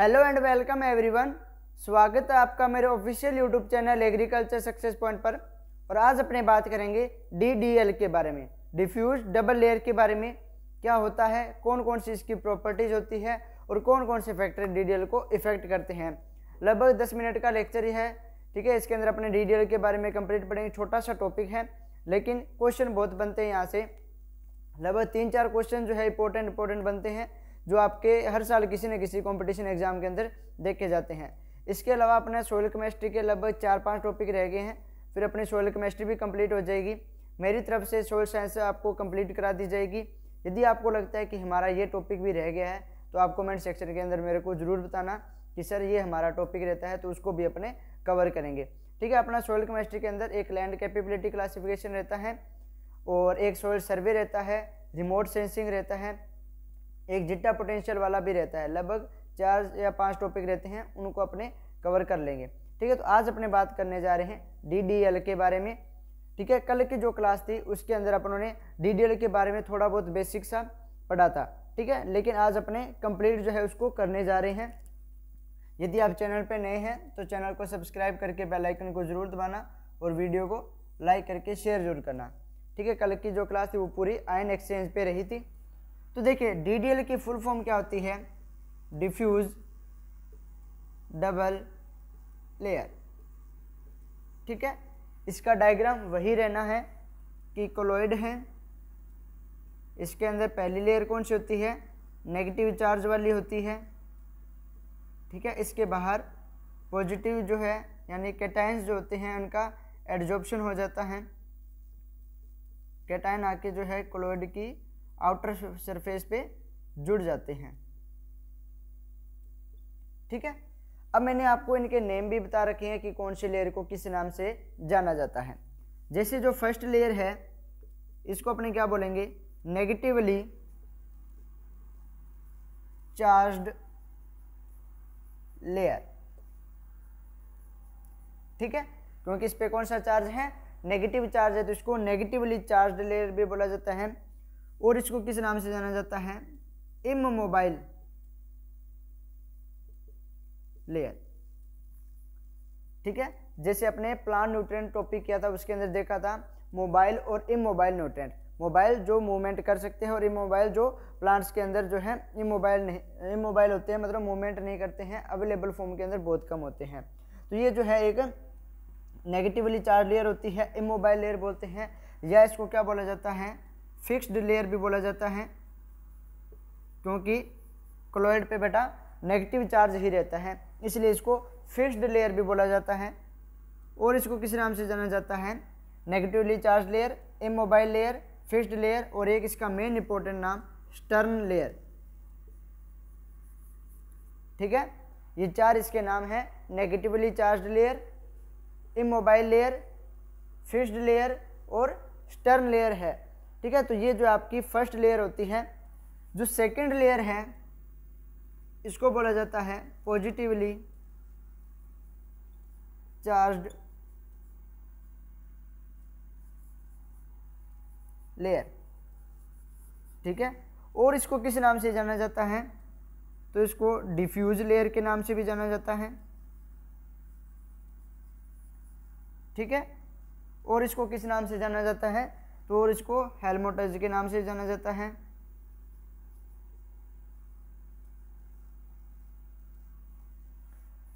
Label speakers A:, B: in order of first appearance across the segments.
A: hello and welcome everyone स्वागत है आपका मेरे official YouTube channel agriculture success point पर और आज अपने बात करेंगे डीडीएल के बारे में डिफ्यूज डबल लेयर के बारे में क्या होता है कौन कौन सी इसकी प्रॉपर्टीज होती है और कौन कौन से फैक्टर डीडीएल को इफेक्ट करते हैं लगभग दस मिनट का लेक्चर ही है ठीक है इसके अंदर अपने डी के बारे में कंप्लीट पढ़ेंगे छोटा सा टॉपिक है लेकिन क्वेश्चन बहुत बनते हैं यहाँ से लगभग तीन चार क्वेश्चन जो है इंपॉर्टेंट इंपॉर्टेंट बनते हैं जो आपके हर साल किसी न किसी कॉम्पिटिशन एग्जाम के अंदर देखे जाते हैं इसके अलावा अपने सोयल केमिस्ट्री के लगभग चार पाँच टॉपिक रह गए हैं फिर अपनी सोयल केमिस्ट्री भी कम्प्लीट हो जाएगी मेरी तरफ से सोयल साइंस आपको कम्प्लीट करा दी जाएगी यदि आपको लगता है कि हमारा ये टॉपिक भी रह गया है तो आप कमेंट सेक्शन के अंदर मेरे को ज़रूर बताना कि सर ये हमारा टॉपिक रहता है तो उसको भी अपने कवर करेंगे ठीक है अपना सोयल केमिस्ट्री के अंदर एक लैंड कैपेबिलिटी क्लासिफिकेशन रहता है और एक सोयल सर्वे रहता है रिमोट सेंसिंग रहता है एक जिट्टा पोटेंशियल वाला भी रहता है लगभग चार या पाँच टॉपिक रहते हैं उनको अपने कवर कर लेंगे ठीक है तो आज अपने बात करने जा रहे हैं डी डी एल के बारे में ठीक है कल की जो क्लास थी उसके अंदर अपनों ने डी डी एल के बारे में थोड़ा बहुत बेसिक सा पढ़ा था ठीक है लेकिन आज अपने कंप्लीट जो है उसको करने जा रहे हैं यदि आप चैनल पर नए हैं तो चैनल को सब्सक्राइब करके बेल आइकन को ज़रूर दबाना और वीडियो को लाइक करके शेयर जरूर करना ठीक है कल की जो क्लास थी वो पूरी आयन एक्सचेंज पे रही थी तो देखिए डीडीएल e की फुल फॉर्म क्या होती है डिफ्यूज डबल लेयर ठीक है इसका डायग्राम वही रहना है कि कोलोइड है इसके अंदर पहली लेयर कौन सी होती है नेगेटिव चार्ज वाली होती है ठीक है इसके बाहर पॉजिटिव जो है यानी कैटाइंस जो होते हैं उनका एडजॉर्प्शन हो जाता है कैटाइन आके जो है क्लोइड की आउटर सरफेस पे जुड़ जाते हैं ठीक है अब मैंने आपको इनके नेम भी बता रखे हैं कि कौन से लेयर को किस नाम से जाना जाता है जैसे जो फर्स्ट लेयर है इसको अपने क्या बोलेंगे नेगेटिवली चार्ज्ड लेयर ठीक है क्योंकि इस पे कौन सा चार्ज है नेगेटिव चार्ज है तो इसको नेगेटिवली चार्ज्ड लेयर भी बोला जाता है और इसको किस नाम से जाना जाता है इम मोबाइल लेयर ठीक है जैसे अपने प्लान न्यूट्रेंट टॉपिक किया था उसके अंदर देखा था मोबाइल और इमोबाइल न्यूट्रेंट मोबाइल जो मूवमेंट कर सकते हैं और इमोबाइल जो प्लांट्स के अंदर जो है इमोबाइल नहीं इमोबाइल होते हैं मतलब मूवमेंट नहीं करते हैं अवेलेबल फॉर्म के अंदर बहुत कम होते हैं तो ये जो है एक नेगेटिवली चार्ज लेयर होती है इमोबाइल लेयर बोलते हैं या इसको क्या बोला जाता है फिक्स्ड लेयर भी बोला जाता है क्योंकि क्लोराइड पे बेटा नेगेटिव चार्ज ही रहता है इसलिए इसको फिक्स्ड लेयर भी बोला जाता है और इसको किस नाम से जाना जाता है negatively charge layer immobile layer fixed layer और एक इसका मेन इंपॉर्टेंट नाम स्टर्न लेयर ठीक है ये चार इसके नाम हैं negatively charge layer immobile layer fixed layer और स्टर्न लेयर है ठीक है तो ये जो आपकी फर्स्ट लेयर होती है जो सेकंड लेयर है इसको बोला जाता है पॉजिटिवली चार्ज्ड लेयर ठीक है और इसको किस नाम से जाना जाता है तो इसको डिफ्यूज लेयर के नाम से भी जाना जाता है ठीक है और इसको किस नाम से जाना जाता है तो और इसको हेलमोटज के नाम से जाना जाता है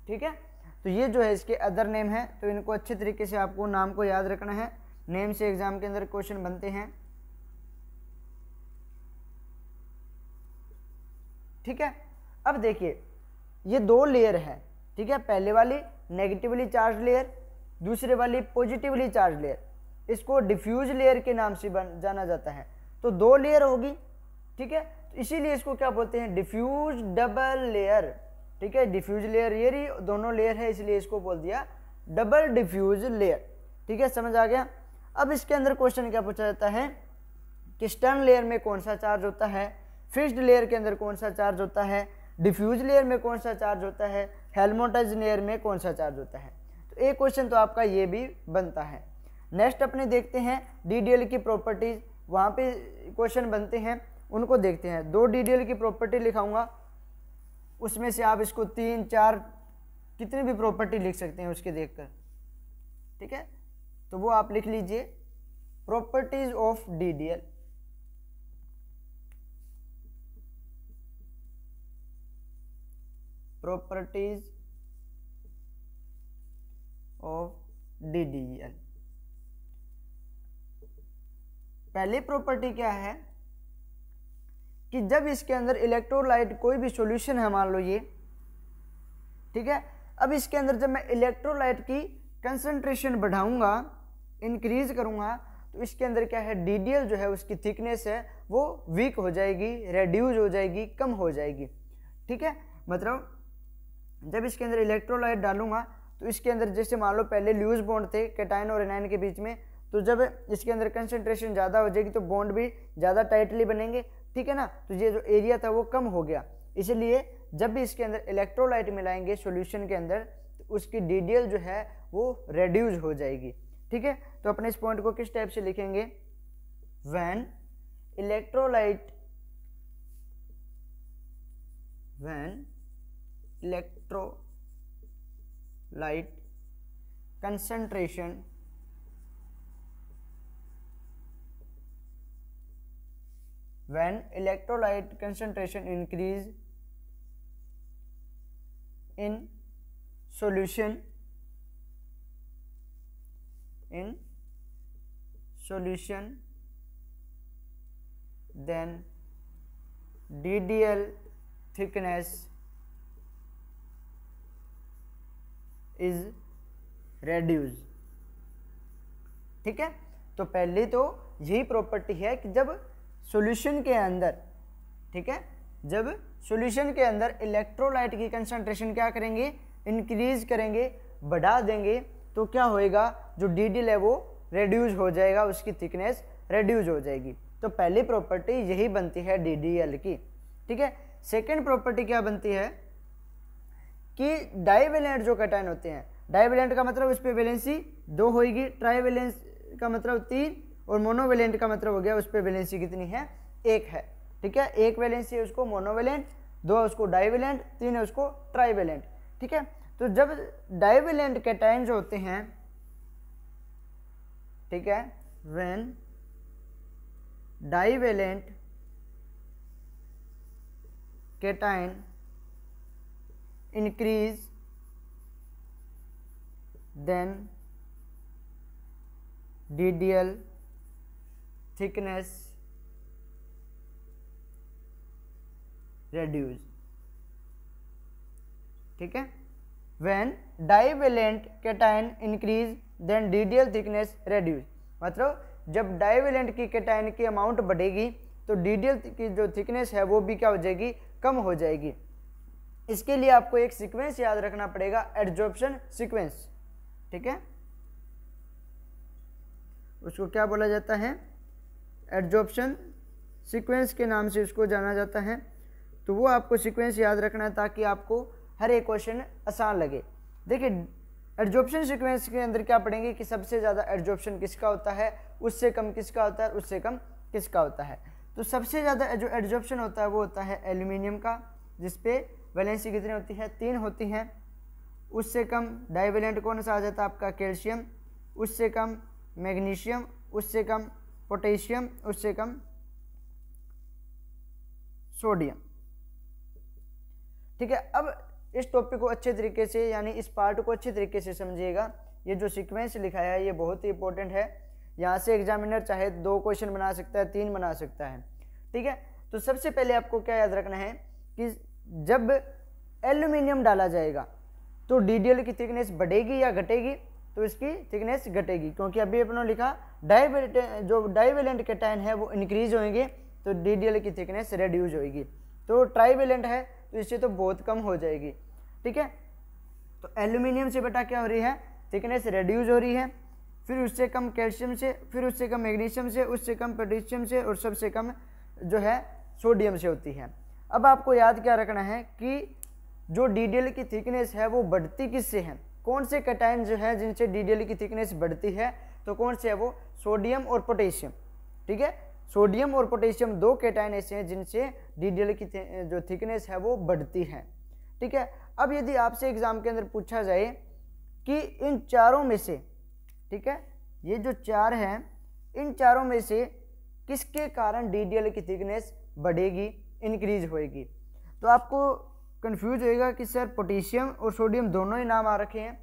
A: ठीक है तो ये जो है इसके अदर नेम है तो इनको अच्छे तरीके से आपको नाम को याद रखना है नेम से एग्ज़ाम के अंदर क्वेश्चन बनते हैं ठीक है अब देखिए ये दो लेयर है ठीक है पहले वाली नेगेटिवली चार्ज लेयर दूसरे वाली पॉजिटिवली चार्ज लेयर इसको डिफ्यूज लेयर के नाम से बन जाना जाता है तो दो लेयर होगी ठीक है तो इसीलिए इसको क्या बोलते हैं डिफ्यूज डबल लेयर ठीक है डिफ्यूज लेयर ये ही दोनों लेयर है इसलिए इसको बोल दिया डबल डिफ्यूज लेयर ठीक है समझ आ गया अब इसके अंदर क्वेश्चन क्या पूछा जाता है कि स्टर्न लेयर में कौन सा चार्ज होता है फिक्स्ड लेयर के अंदर कौन सा चार्ज होता है डिफ्यूज लेयर में कौन सा चार्ज होता है हेलमोटाइज लेयर में कौन सा चार्ज होता है तो एक क्वेश्चन तो आपका ये भी बनता है नेक्स्ट अपने देखते हैं डी की प्रॉपर्टीज़ वहाँ पे क्वेश्चन बनते हैं उनको देखते हैं दो डी की प्रॉपर्टी लिखाऊंगा उसमें से आप इसको तीन चार कितने भी प्रॉपर्टी लिख सकते हैं उसके देखकर ठीक है तो वो आप लिख लीजिए properties of D D L properties of D D L पहली प्रॉपर्टी क्या है कि जब इसके अंदर इलेक्ट्रोलाइट कोई भी सॉल्यूशन है मान लो ये ठीक है अब इसके अंदर जब मैं इलेक्ट्रोलाइट की कंसंट्रेशन बढ़ाऊंगा इंक्रीज करूंगा तो इसके अंदर क्या है डी जो है उसकी थिकनेस है वो वीक हो जाएगी रेड्यूज हो जाएगी कम हो जाएगी ठीक है मतलब जब इसके अंदर इलेक्ट्रोलाइट डालूंगा तो इसके अंदर जैसे मान लो पहले ल्यूज बॉन्ड थे कैटाइन और एनाइन के बीच में तो जब इसके अंदर कंसेंट्रेशन ज़्यादा हो जाएगी तो बॉन्ड भी ज़्यादा टाइटली बनेंगे ठीक है ना तो ये जो एरिया था वो कम हो गया इसलिए जब भी इसके अंदर इलेक्ट्रोलाइट मिलाएंगे सॉल्यूशन के अंदर तो उसकी डीडीएल जो है वो रेड्यूज हो जाएगी ठीक है तो अपने इस पॉइंट को किस टाइप से लिखेंगे when electrolyte when electrolyte concentration when electrolyte concentration increase in solution in solution then DDL thickness is reduced ठीक है तो पहले तो यही प्रॉपर्टी है कि जब सॉल्यूशन के अंदर ठीक है जब सॉल्यूशन के अंदर इलेक्ट्रोलाइट की कंसंट्रेशन क्या करेंगे इंक्रीज करेंगे बढ़ा देंगे तो क्या होएगा जो डी डी है वो रेड्यूज हो जाएगा उसकी थिकनेस रेड्यूज हो जाएगी तो पहली प्रॉपर्टी यही बनती है डी डी एल की ठीक है सेकेंड प्रॉपर्टी क्या बनती है कि डाइवेलेंट जो कटाइन होते हैं डाइवेलेंट का मतलब उस पर वेलेंसी दो होएगी ट्राइवेलेंस का मतलब तीन और मोनोवेलेंट का मतलब हो गया उस पर वैलेंसी कितनी है एक है ठीक है एक वैलेंसी है उसको मोनोवेलेंट दो है उसको डाइवेलेंट तीन है उसको ट्राइवेलेंट ठीक है तो जब डाइवेलेंट कैटाइन जो होते हैं ठीक है when divalent cation D D L thickness reduce ठीक है when divalent cation increase then DDL thickness reduce मतलब जब डाइवेलेंट की कैटाइन की अमाउंट बढ़ेगी तो डीडियल की जो थिकनेस है वो भी क्या हो जाएगी कम हो जाएगी इसके लिए आपको एक सीक्वेंस याद रखना पड़ेगा एडजॉर्प्शन सीक्वेंस ठीक है उसको क्या बोला जाता है एडजॉप्शन सीक्वेंस के नाम से उसको जाना जाता है तो वो आपको सीक्वेंस याद रखना है ताकि आपको हर एक क्वेश्चन आसान लगे देखिए एडजॉप्शन सीक्वेंस के अंदर क्या पढ़ेंगे कि सबसे ज़्यादा एडजॉप्शन किसका होता है उससे कम किसका होता है उससे कम किसका होता है तो सबसे ज़्यादा जो एडजॉप्शन होता है वो होता है एल्यूमिनियम का जिसपे वैलेंसी कितनी होती है तीन होती हैं उससे कम डाइवेलेंट कौन सा आ जाता है आपका कैल्शियम उससे कम मैग्नीशियम उससे कम पोटेशियम उससे कम सोडियम ठीक है अब इस टॉपिक को अच्छे तरीके से यानी इस पार्ट को अच्छे तरीके से समझिएगा ये जो सीक्वेंस लिखा है ये बहुत ही इंपॉर्टेंट है यहाँ से एग्जामिनर चाहे दो क्वेश्चन बना सकता है तीन बना सकता है ठीक है तो सबसे पहले आपको क्या याद रखना है कि जब एल्यूमिनियम डाला जाएगा तो डी की थिकनेस बढ़ेगी या घटेगी तो इसकी थिकनेस घटेगी क्योंकि अभी अपनों लिखा डाइवेलेंट जो डाइवेलेंट कैटाइन है वो इंक्रीज होंगे तो डी की थिकनेस रेड्यूज होएगी तो ट्राइवेलेंट है तो इससे तो बहुत कम हो जाएगी ठीक है तो एल्यूमिनियम से बेटा क्या हो रही है थिकनेस रेड्यूज हो रही है फिर उससे कम कैल्शियम से फिर उससे कम मैग्नीशियम से उससे कम पोटेशियम से और सबसे कम जो है सोडियम से होती है अब आपको याद क्या रखना है कि जो डी की थिकनेस है वो बढ़ती किससे है कौन से कटायन जो है जिनसे डी e की थिकनेस बढ़ती है तो कौन से है वो सोडियम और पोटेशियम ठीक है सोडियम और पोटेशियम दो कैटाइन ऐसे हैं जिनसे डी e की जो थिकनेस है वो बढ़ती है ठीक है अब यदि आपसे एग्ज़ाम के अंदर पूछा जाए कि इन चारों में से ठीक है ये जो चार हैं इन चारों में से किसके कारण डी e की थिकनेस बढ़ेगी इंक्रीज होएगी तो आपको कन्फ्यूज होएगा कि सर पोटेशियम और सोडियम दोनों ही नाम आ रखे हैं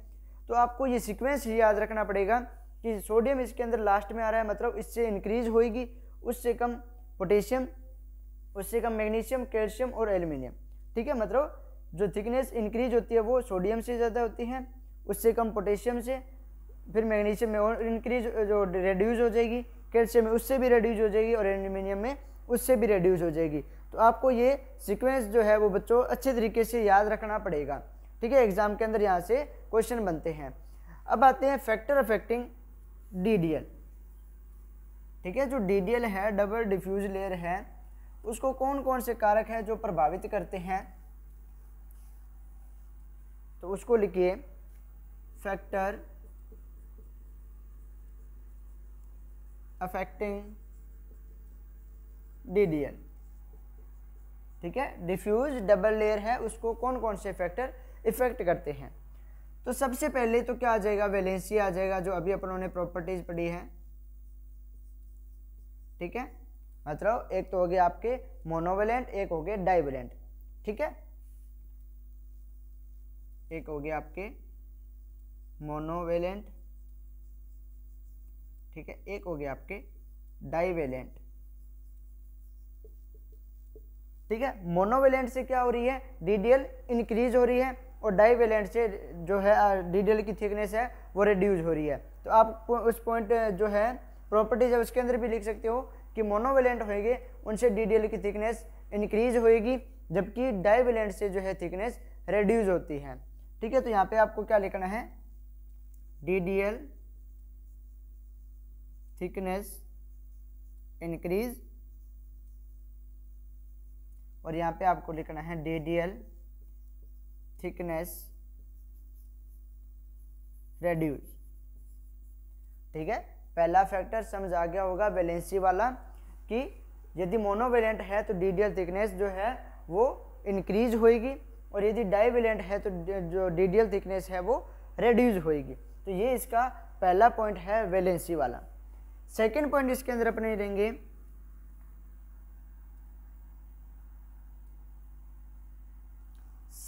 A: तो आपको ये सिक्वेंस ही याद रखना पड़ेगा कि सोडियम इसके अंदर लास्ट में आ रहा है मतलब इससे इंक्रीज होएगी उससे कम पोटेशियम उससे कम मैग्नीशियम कैल्शियम और एल्यूमिनियम ठीक है मतलब जो थिकनेस इंक्रीज होती है वो सोडियम से ज़्यादा होती है उससे कम पोटेशियम से फिर मैग्नीशियम में और इंक्रीज जो रेड्यूज़ हो जाएगी कैल्शियम में उससे भी रेड्यूज़ हो जाएगी और एल्यूमिनियम में उससे भी रेड्यूस हो जाएगी तो आपको ये सीक्वेंस जो है वो बच्चों अच्छे तरीके से याद रखना पड़ेगा ठीक है एग्ज़ाम के अंदर यहाँ से क्वेश्चन बनते हैं अब आते हैं फैक्टर अफेक्टिंग डी ठीक है जो डी है डबल डिफ्यूज लेयर है उसको कौन कौन से कारक हैं जो प्रभावित करते हैं तो उसको लिखिए फैक्टर अफेक्टिंग डीडीएल ठीक है डिफ्यूज डबल लेयर है उसको कौन कौन से फैक्टर इफेक्ट करते हैं तो सबसे पहले तो क्या आ जाएगा वैलेंसी आ जाएगा जो अभी अपनों ने प्रॉपर्टीज पढ़ी है ठीक है मतलब एक तो हो गया आपके मोनोवेलेंट एक हो गया डाइवेलेंट ठीक है एक हो गया आपके मोनोवेलेंट ठीक है एक हो गया आपके डाइवेलेंट ठीक है मोनोवेलेंट से क्या हो रही है डीडीएल इंक्रीज हो रही है और डाईवेलेंट से जो है डीडीएल की थिकनेस है वो रिड्यूज हो रही है तो आप उस पॉइंट जो है प्रॉपर्टीज है उसके अंदर भी लिख सकते हो कि मोनोवेलेंट होएंगे उनसे डीडीएल की थिकनेस इंक्रीज होएगी जबकि डाईवेलेंट से जो है थिकनेस रिड्यूज होती है ठीक है तो यहाँ पे आपको क्या लिखना है डीडीएल थिकनेस इंक्रीज और यहाँ पे आपको लिखना है डेडियल थिकनेस रेड्यूस ठीक है पहला फैक्टर समझ आ गया होगा वैलेंसी वाला कि यदि मोनोवेलेंट है तो डीडीएल थिकनेस जो है वो इंक्रीज होएगी और यदि डाइवेलेंट है तो जो डीडीएल थिकनेस है वो रेड्यूज होएगी तो ये इसका पहला पॉइंट है वैलेंसी वाला सेकेंड पॉइंट इसके अंदर अपने लेंगे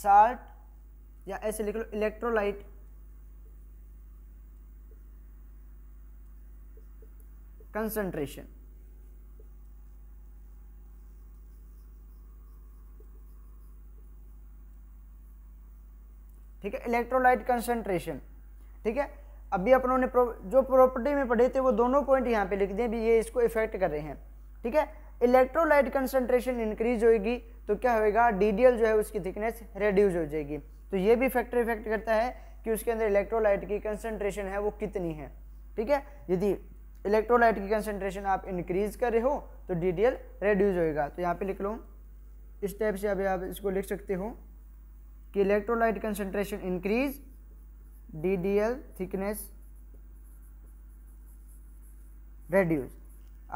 A: साल्ट या ऐसे लिख लो इलेक्ट्रोलाइट कंसंट्रेशन ठीक है इलेक्ट्रोलाइट कंसंट्रेशन ठीक है अभी अपनों ने जो प्रॉपर्टी में पढ़े थे वो दोनों पॉइंट यहां पे लिख दिए भी ये इसको इफेक्ट कर रहे हैं ठीक है इलेक्ट्रोलाइट कंसंट्रेशन इंक्रीज होगी तो क्या होएगा डी जो है उसकी थिकनेस रेड्यूज हो जाएगी तो ये भी फैक्टर इफेक्ट करता है कि उसके अंदर इलेक्ट्रोलाइट की कंसनट्रेशन है वो कितनी है ठीक है यदि इलेक्ट्रोलाइट की कंसनट्रेशन आप इंक्रीज कर रहे हो तो डी रेड्यूज होएगा तो यहाँ पे लिख लो इस टाइप से अभी आप इसको लिख सकते हो कि electrolyte concentration increase D thickness reduce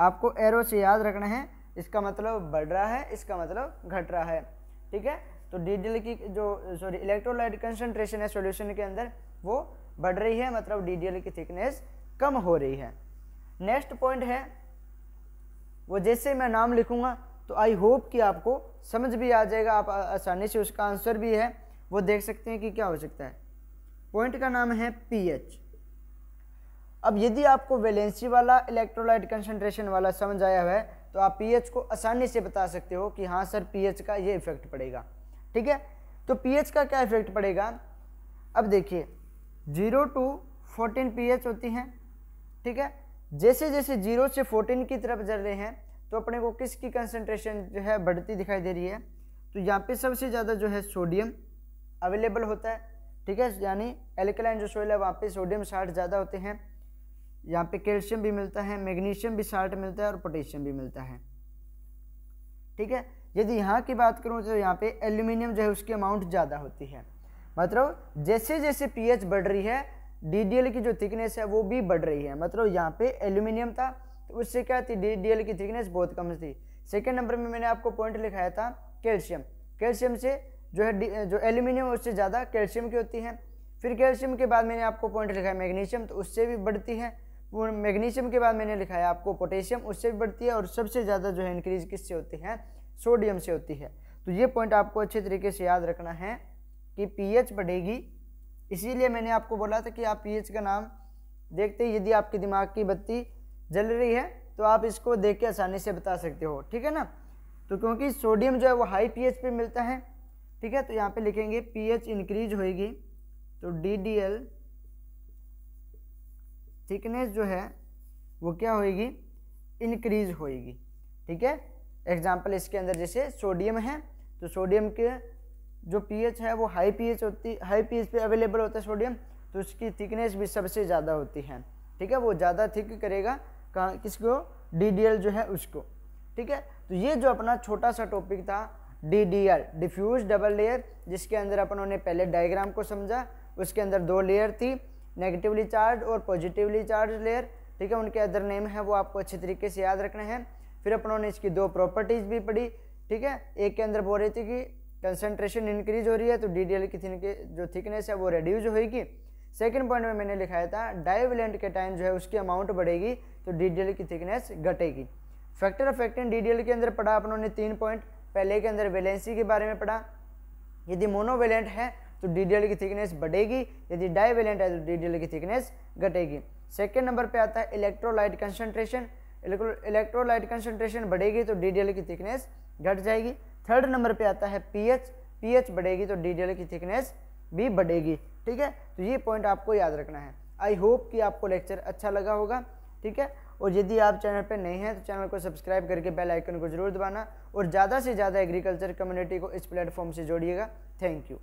A: आपको एरो से याद रखना है इसका मतलब बढ़ रहा है इसका मतलब घट रहा है ठीक है तो डीडीएल की जो सॉरी इलेक्ट्रोलाइट कंसनट्रेशन है सोल्यूशन के अंदर वो बढ़ रही है मतलब डीडीएल की थिकनेस कम हो रही है नेक्स्ट पॉइंट है वो जैसे मैं नाम लिखूंगा तो आई होप कि आपको समझ भी आ जाएगा आप आसानी से उसका आंसर भी है वो देख सकते हैं कि क्या हो सकता है पॉइंट का नाम है पीएच अब यदि आपको वेलेंसी वाला इलेक्ट्रोलाइट कंसनट्रेशन वाला समझ आया हुआ है तो आप पीएच को आसानी से बता सकते हो कि हाँ सर पीएच का ये इफेक्ट पड़ेगा ठीक है तो पीएच का क्या इफेक्ट पड़ेगा अब देखिए जीरो टू फोर्टीन पीएच होती हैं ठीक है जैसे जैसे जीरो से फोर्टीन की तरफ जा रहे हैं तो अपने को किसकी कंसनट्रेशन जो है बढ़ती दिखाई दे रही है तो यहाँ पर सबसे ज़्यादा जो है सोडियम अवेलेबल होता है ठीक है यानी एल्कलाइन जो सोइल है वहाँ पे सोडियम साठ ज़्यादा होते हैं यहाँ पे कैल्शियम भी मिलता है मैग्नीशियम भी साल्ट मिलता है और पोटेशियम भी मिलता है ठीक है यदि यहाँ की बात करूँ तो यहाँ पे एल्यूमिनियम जो है उसकी अमाउंट ज़्यादा होती है मतलब जैसे जैसे पीएच बढ़ रही है डीडीएल की जो थिकनेस है वो भी बढ़ रही है मतलब यहाँ पे एल्यूमिनियम था तो उससे क्या थी डी की थिकनेस बहुत कम थी सेकेंड नंबर में मैंने आपको पॉइंट लिखाया था कैल्शियम कैल्शियम से जो है जो एल्यूमिनियम उससे ज़्यादा कैल्शियम की होती है फिर कैल्शियम के बाद मैंने आपको पॉइंट लिखा है मैग्नीशियम तो उससे भी बढ़ती है मैग्नीशियम के बाद मैंने लिखा है आपको पोटेशियम उससे भी बढ़ती है और सबसे ज़्यादा जो है इंक्रीज किससे होती है सोडियम से होती है तो ये पॉइंट आपको अच्छे तरीके से याद रखना है कि पीएच बढ़ेगी इसीलिए मैंने आपको बोला था कि आप पीएच का नाम देखते ही यदि आपके दिमाग की बत्ती जल रही है तो आप इसको देख के आसानी से बता सकते हो ठीक है ना तो क्योंकि सोडियम जो है वो हाई पीएच पे मिलता है ठीक है तो यहाँ पे लिखेंगे पीएच इंक्रीज होएगी तो डी डी एल थिकनेस जो है वो क्या होएगी इंक्रीज होएगी ठीक है एग्जाम्पल इसके अंदर जैसे सोडियम है तो सोडियम के जो पीएच है वो हाई पीएच होती हाई पीएच पे अवेलेबल होता है सोडियम तो उसकी थिकनेस भी सबसे ज़्यादा होती है ठीक है वो ज़्यादा थिक करेगा कहाँ किसको डी जो है उसको ठीक है तो ये जो अपना छोटा सा टॉपिक था D D L diffuse double layer जिसके अंदर अपनों ने पहले डायग्राम को समझा उसके अंदर दो लेयर थी नेगेटिवली चार्ज और पॉजिटिवली चार्ज लेयर ठीक है उनके अदर नेम है वो आपको अच्छे तरीके से याद रखने हैं फिर अपनों ने इसकी दो प्रॉपर्टीज़ भी पढ़ी ठीक है एक के अंदर बोल रही थी कि कंसनट्रेशन इंक्रीज हो रही है तो डी डी एल की थिन जो थिकनेस है वो रिड्यूज होगी सेकेंड पॉइंट में मैंने लिखाया था डाइवलेंट के टाइम जो है उसकी अमाउंट बढ़ेगी तो डी डी एल की थिकनेस घटेगी factor affecting D D L के अंदर पढ़ा अपनों ने तीन पॉइंट पहले के अंदर वेलेंसी के बारे में पढ़ा यदि मोनोवेलेंट है तो डीडीएल की थिकनेस बढ़ेगी यदि डाइवेलेंट है तो डीडीएल की थिकनेस घटेगी सेकेंड नंबर पर आता है इलेक्ट्रोलाइट कंसनट्रेशन इलेक्ट्रोलाइट कंसनट्रेशन बढ़ेगी तो डीडीएल की थिकनेस घट जाएगी थर्ड नंबर पर आता है पी पीएच बढ़ेगी तो डीडीएल की थिकनेस भी बढ़ेगी ठीक है तो ये पॉइंट आपको याद रखना है आई होप कि आपको लेक्चर अच्छा लगा होगा ठीक है और यदि आप चैनल पर नए हैं तो चैनल को सब्सक्राइब करके बेल आइकन को जरूर दबाना और ज़्यादा से ज़्यादा एग्रीकल्चर कम्युनिटी को इस प्लेटफॉर्म से जोड़िएगा थैंक यू